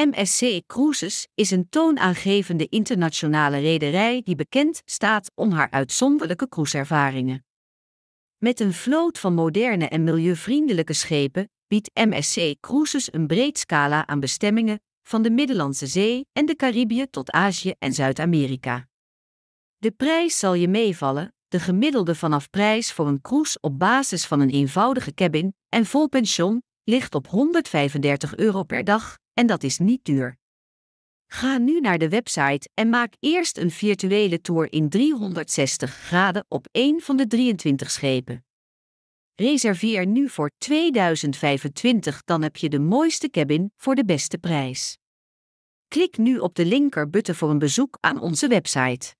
MSC Cruises is een toonaangevende internationale rederij die bekend staat om haar uitzonderlijke cruiservaringen. Met een vloot van moderne en milieuvriendelijke schepen biedt MSC Cruises een breed scala aan bestemmingen, van de Middellandse Zee en de Caribië tot Azië en Zuid-Amerika. De prijs zal je meevallen, de gemiddelde vanaf prijs voor een cruise op basis van een eenvoudige cabin en vol pension ligt op 135 euro per dag en dat is niet duur. Ga nu naar de website en maak eerst een virtuele tour in 360 graden op een van de 23 schepen. Reserveer nu voor 2025, dan heb je de mooiste cabin voor de beste prijs. Klik nu op de linkerbutten voor een bezoek aan onze website.